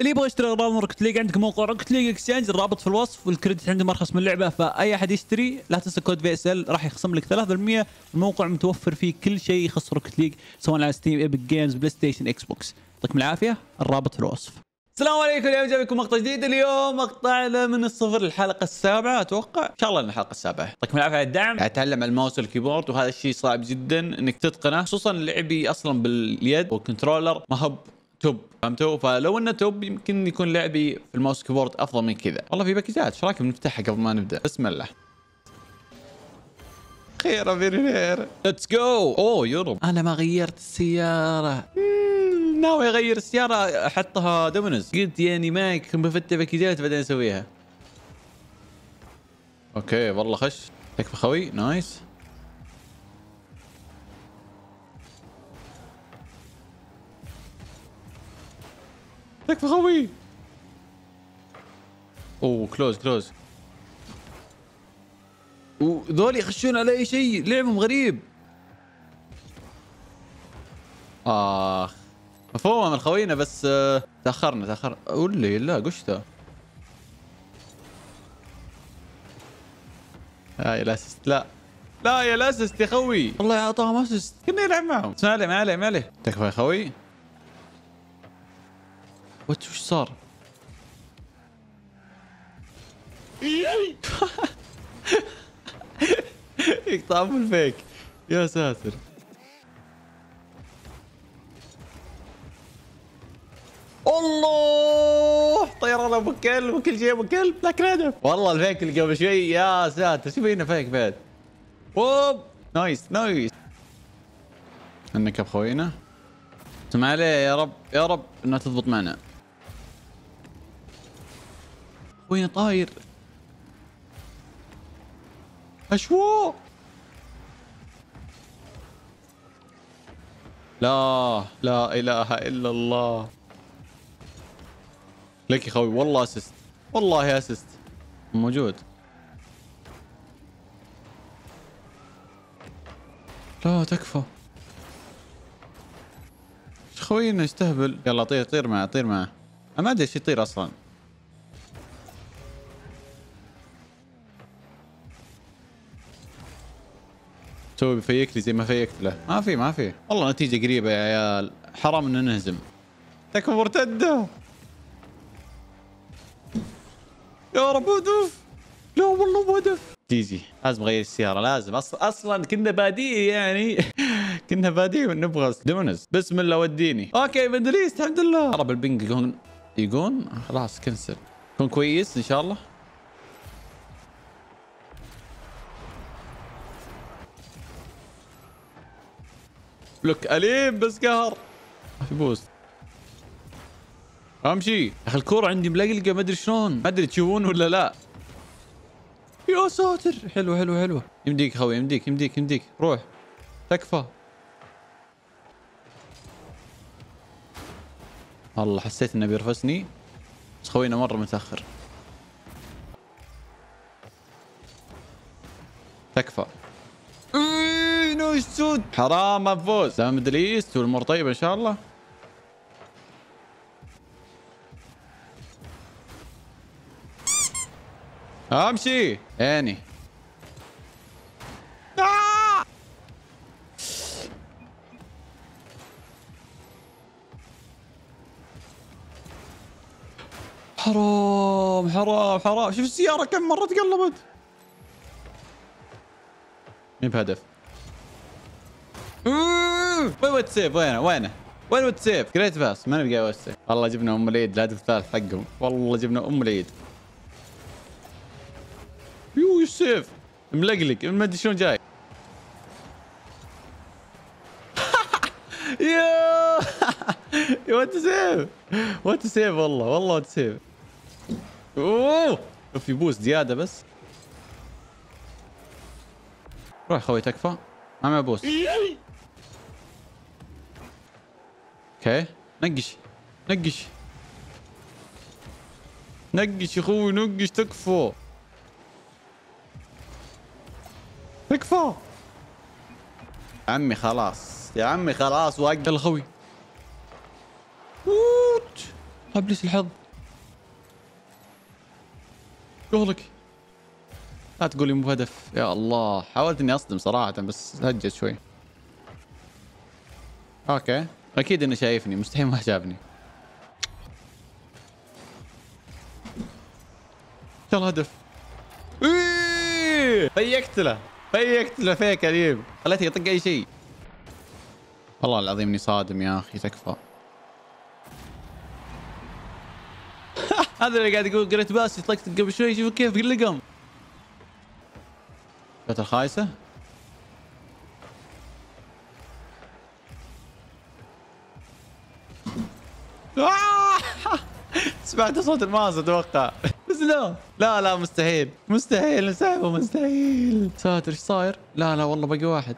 اللي يبغى يشتري اغراض روكت ليج عندك موقع روكت ليج اكسشينج الرابط في الوصف والكريدت عندهم ارخص من اللعبه فاي احد يشتري لا تنسى كود بي اس ال راح يخصم لك 3% الموقع متوفر فيه كل شيء يخص روكت ليج سواء على ستيم ايبك جيمز بلاي ستيشن اكس بوكس يعطيكم العافيه الرابط في الوصف السلام عليكم اليوم جايبكم مقطع جديد اليوم مقطعنا من الصفر الحلقة السابعه اتوقع ان شاء الله الحلقه السابعه يعطيكم العافيه على الدعم اتعلم على الماوس والكيبورد وهذا الشيء صعب جدا انك تتقنه خصوصا لعبي اصلا باليد والكنترولر ما هو توب فهمتوا فلو انه توب يمكن يكون لعبي في الماوس كيبورد افضل من كذا والله في باكجات ايش رايكم نفتحها قبل ما نبدا بسم الله خير امير خير ليتس جو اوه يورو انا ما غيرت السياره hmm، ناوي اغير السياره احطها دومينوز قلت يعني مايك بفتح باكجات بعدين اسويها اوكي والله خش تكفى خوي نايس تكفى خوي اوه كلوز كلوز وذول يخشون على اي شيء لعبهم غريب اخ مفهومه من خوينا بس آه تاخرنا تاخرنا قول لي لا قشته لا يا الاسيست لا لا يا الاسيست يا خوي والله اعطاهم اسيست كنا يلعب معهم ما عليه ما عليه ما عليه تكفى يا خوي وات وش صار؟ يقطع إيه، ابو الفيك يا ساتر الله طيران ابو كلب وكل شيء ابو كلب لكن هدف والله الفيك اللي قبل شوي يا ساتر شو فينا فيك بعد اوب نايس نايس انك اخوينا تم عليه يا رب يا رب انها تضبط معنا وين طاير اشو لا لا اله الا الله لك يا خوي والله اسست والله اسست موجود لا تكفى خوينا يستهبل يلا طير طير معه طير معه ما ادري ايش يطير اصلا تو بفيك لي زي ما فيكت له ما في ما في والله نتيجه قريبه يا عيال حرام ان نهزم تكفى مرتده يا رب هدف لا والله مو هدف جيجي لازم اغير السياره لازم اصلا اصلا كنا بادئ يعني كنا بادئ نبغى دونز بسم الله وديني اوكي ميدل الحمد لله رب البنج يقون يقون خلاص كنسل يكون كويس ان شاء الله بلوك اليم بس قهر ما في بوست امشي يا اخي الكوره عندي ملقلقه ما ادري شلون ما ادري تشوفون ولا لا يا ساتر حلوه حلوه حلوه يمديك خوي يمديك يمديك يمديك روح تكفى والله حسيت انه بيرفسني بس خوينا مره متاخر تكفى ايش تسود حرام افوز سام ادريس والامور طيبه ان شاء الله امشي عيني آه. حرام حرام حرام شوف السياره كم مره تقلبت مين بهدف وين ويت سيف وينه وينه وين ويت سيف جريت باس ما نبقى ويت سيف والله جبنا ام العيد الهدف الثالث حقهم والله جبنا ام العيد يو سيف ملقلق ما ادري شلون جاي يو وات سيف وات سيف والله والله وات سيف اوه شوف يبوس زياده بس روح خوي تكفى ما معي بوس اوكي نقش نقش نقش يا اخوي نقش تكفى تكفى عمي خلاص يا عمي خلاص وقف يلا خوي ووت ابليس طيب، الحظ شغلك لا تقولي مو هدف يا الله حاولت اني اصدم صراحه بس هجت شوي اوكي اكيد انه شايفني مستحيل ما شافني يلا هدف إيه! فيكت له فيكت له فيك كريم خليته يطق اي شيء والله العظيم اني صادم يا اخي تكفى هذا اللي قاعد يقول قريت باس طقت قبل شوي شوف كيف قلقم الخايسه آه! سمعت صوت الماوس اتوقع بس لا لا لا مستحيل مستحيل نسحبه مستحيل ساتر ايش صاير؟ لا لا والله باقي واحد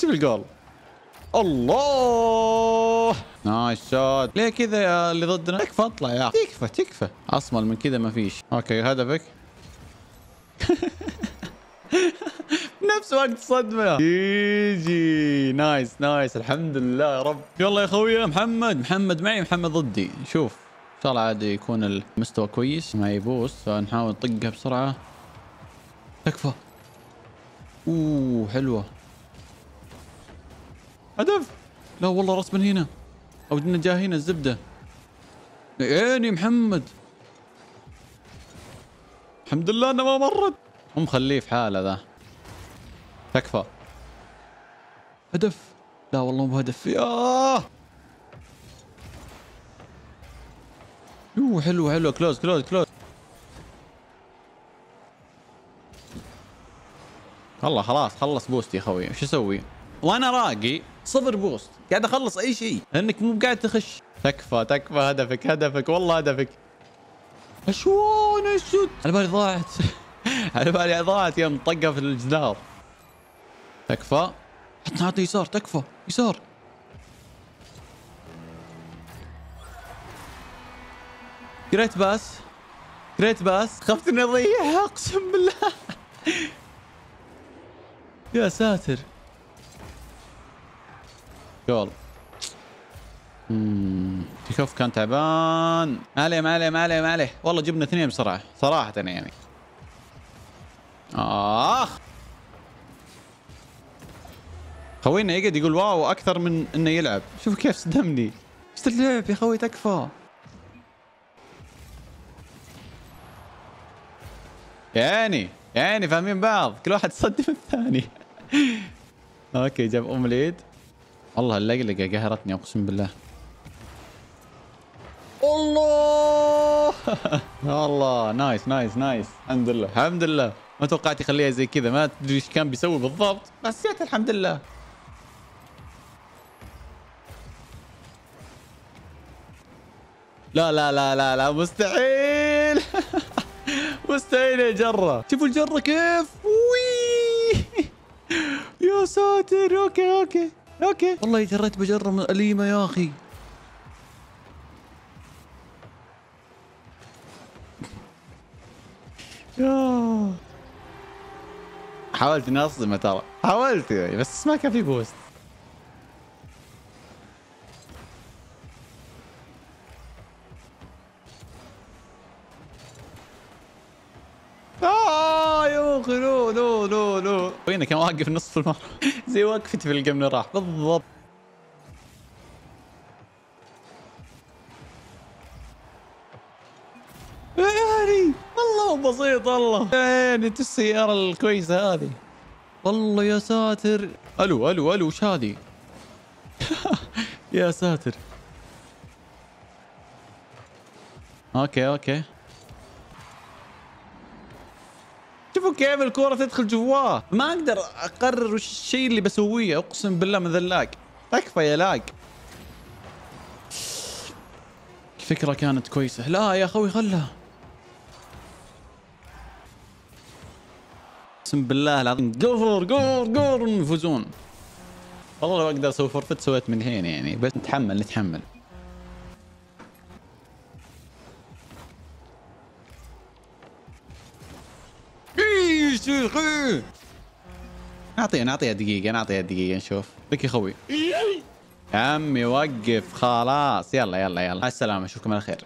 شوف الجول الله نايس شوت ليه كذا يا اللي ضدنا تكفى اطلع يا اخي تكفى تكفى اصمل من كذا ما فيش اوكي هدفك نفس وقت صدمه يجي نايس نايس الحمد لله يا رب يلا يا خوية محمد محمد معي محمد ضدي شوف ان شاء الله عاد يكون المستوى كويس ما يبوس فنحاول نطقها بسرعه تكفى اوه حلوه هدف لا والله من هنا او جاه هنا الزبده عيني محمد الحمد لله انه ما مرت هم خليه في حاله ذا تكفى هدف لا والله مو هدف ياه يوه حلو حلو كلوز كلوز كلوز الله خلاص خلص بوست يا خوي شو اسوي وانا راقي صفر بوست قاعد اخلص اي شيء انك مو قاعد تخش تكفى تكفى هدفك هدفك والله هدفك شلون الشوت على بالي ضاعت على بالي ضاعت يوم طقها في الجدار تكفى حط نعطي يسار تكفى يسار كريت باس كريت باس خفت اني اضيعها اقسم بالله يا ساتر جول تشوف كان تعبان عليه ما عليه ما عليه ما عليه والله جبنا اثنين بسرعه صراحه يعني اخ خوينا يقعد يقول واو اكثر من انه يلعب شوف كيف صدمني ايش تلعب يا خوي تكفى يعني يعني فاهمين بعض كل واحد صدم الثاني اوكي جاب ام العيد والله اللقلقه قهرتني اقسم بالله الله الله نايس نايس نايس الحمد لله الحمد لله ما توقعت يخليها زي كذا ما تدري ايش كان بيسوي بالضبط بس الحمد لله لا لا لا لا لا مستحيل مستحيل يا جره شوفوا الجره كيف وي يا ساتر اوكي اوكي اوكي والله جريت بجره اليمه يا اخي حاولت اني اصدمه ترى حاولت بس ما كان في بوست اخي لو لو لو لو وين كان واقف نص المره زي وقفتي في الجيم اللي راح بالضبط يعني والله بسيط والله يعني انت السياره الكويسه هذه والله يا ساتر الو الو الو وش هذه يا ساتر اوكي اوكي شوفوا كيف الكرة تدخل جواه ما اقدر اقرر وش الشيء اللي بسويه اقسم بالله من ذلاك تكفى يا لاق الفكرة كانت كويسة لا يا اخوي خلها اقسم بالله العظيم قفر قفر قفر يفوزون والله لو اقدر اسوي فرفت سويت من هنا يعني بس نتحمل نتحمل سيغي نعطيها نعطيها دقيقة نعطيها دقيقة نشوف لك يا خوي إيه. عمي وقف خلاص يلا يلا يلا مع السلامة اشوفكم على خير